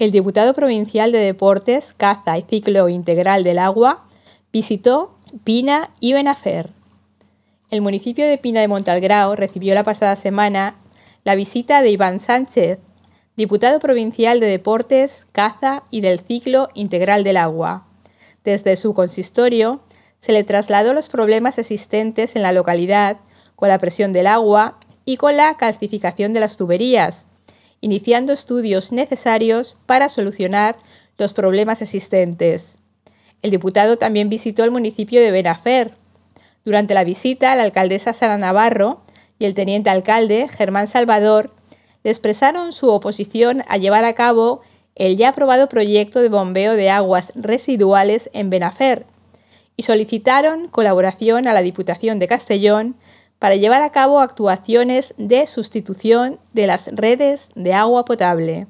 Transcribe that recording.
el diputado provincial de Deportes, Caza y Ciclo Integral del Agua visitó Pina y Benafer. El municipio de Pina de Montalgrao recibió la pasada semana la visita de Iván Sánchez, diputado provincial de Deportes, Caza y del Ciclo Integral del Agua. Desde su consistorio se le trasladó los problemas existentes en la localidad con la presión del agua y con la calcificación de las tuberías, iniciando estudios necesarios para solucionar los problemas existentes. El diputado también visitó el municipio de Benafer. Durante la visita, la alcaldesa Sara Navarro y el teniente alcalde Germán Salvador le expresaron su oposición a llevar a cabo el ya aprobado proyecto de bombeo de aguas residuales en Benafer y solicitaron colaboración a la Diputación de Castellón para llevar a cabo actuaciones de sustitución de las redes de agua potable.